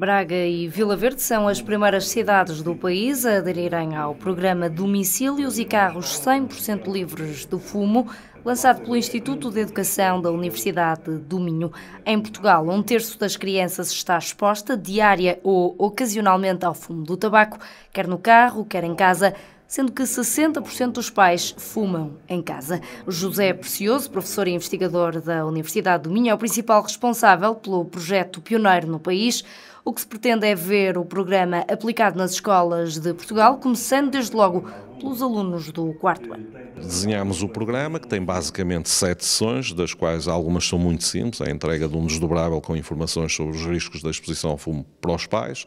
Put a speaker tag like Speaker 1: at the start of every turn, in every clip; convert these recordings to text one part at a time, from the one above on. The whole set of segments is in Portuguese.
Speaker 1: Braga e Vila Verde são as primeiras cidades do país a aderirem ao programa Domicílios e Carros 100% Livres do Fumo, lançado pelo Instituto de Educação da Universidade do Minho. Em Portugal, um terço das crianças está exposta diária ou ocasionalmente ao fumo do tabaco, quer no carro, quer em casa sendo que 60% dos pais fumam em casa. José Precioso, professor e investigador da Universidade do Minho, é o principal responsável pelo projeto pioneiro no país. O que se pretende é ver o programa aplicado nas escolas de Portugal, começando desde logo pelos alunos do quarto ano.
Speaker 2: Desenhámos o programa, que tem basicamente sete sessões, das quais algumas são muito simples, é a entrega de um desdobrável com informações sobre os riscos da exposição ao fumo para os pais,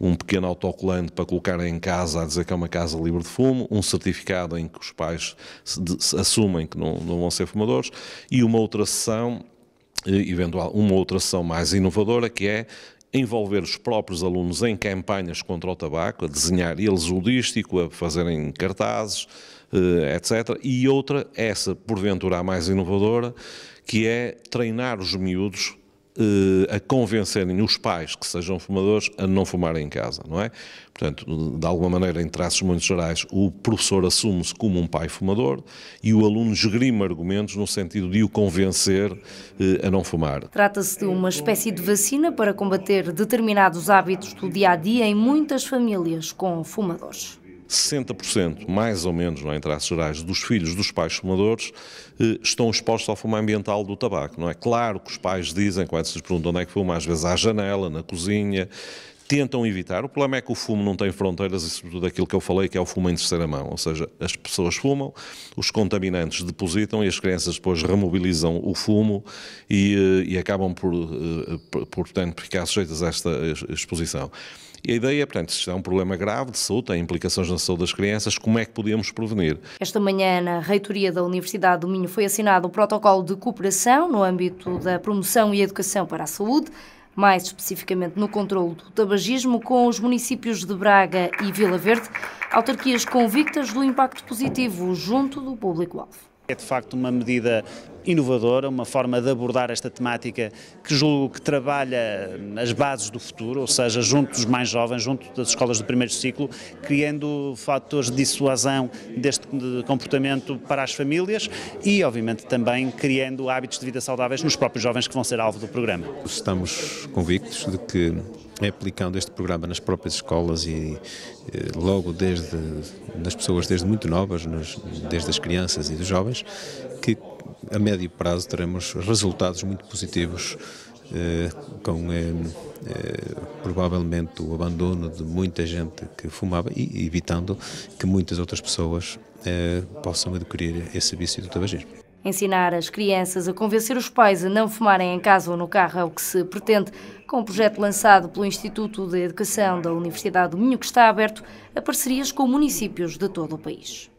Speaker 2: um pequeno autocolante para colocar em casa a dizer que é uma casa livre de fumo, um certificado em que os pais assumem que não, não vão ser fumadores e uma outra sessão eh, eventual, uma outra ação mais inovadora que é envolver os próprios alunos em campanhas contra o tabaco, a desenhar eles o dístico, a fazerem cartazes, eh, etc. E outra, essa porventura a mais inovadora, que é treinar os miúdos eh, a convencerem os pais que sejam fumadores a não fumarem em casa, não é? Portanto, de alguma maneira, em traços muito gerais, o professor assume-se como um pai fumador e o aluno esgrima argumentos no sentido de o convencer eh, a não fumar.
Speaker 1: Trata-se de uma espécie de vacina para combater determinados hábitos do dia a dia em muitas famílias com fumadores.
Speaker 2: 60%, mais ou menos, não é, em gerais, dos filhos dos pais fumadores eh, estão expostos ao fumo ambiental do tabaco, não é? Claro que os pais dizem, quando se lhes perguntam onde é que fuma, às vezes à janela, na cozinha, tentam evitar. O problema é que o fumo não tem fronteiras e, sobretudo, aquilo que eu falei, que é o fumo em terceira mão. Ou seja, as pessoas fumam, os contaminantes depositam e as crianças depois remobilizam o fumo e, eh, e acabam por, eh, por, portanto, ficar sujeitas a esta exposição. E a ideia, é, portanto, se isto é um problema grave de saúde, tem implicações na saúde das crianças, como é que podemos prevenir?
Speaker 1: Esta manhã, na reitoria da Universidade do Minho, foi assinado o protocolo de cooperação no âmbito da promoção e educação para a saúde mais especificamente no controlo do tabagismo, com os municípios de Braga e Vila Verde, autarquias convictas do impacto positivo junto do público-alvo.
Speaker 2: É de facto uma medida inovadora, uma forma de abordar esta temática que julgo que trabalha as bases do futuro, ou seja, junto dos mais jovens, junto das escolas do primeiro ciclo, criando fatores de dissuasão deste comportamento para as famílias e, obviamente, também criando hábitos de vida saudáveis nos próprios jovens que vão ser alvo do programa.
Speaker 3: Estamos convictos de que aplicando este programa nas próprias escolas e eh, logo desde nas pessoas desde muito novas, nos, desde as crianças e dos jovens, que a médio prazo teremos resultados muito positivos eh, com eh, eh provavelmente o abandono de muita gente que fumava e evitando que muitas outras pessoas eh, possam adquirir esse vício do tabagismo.
Speaker 1: Ensinar as crianças a convencer os pais a não fumarem em casa ou no carro é o que se pretende com o um projeto lançado pelo Instituto de Educação da Universidade do Minho, que está aberto a parcerias com municípios de todo o país.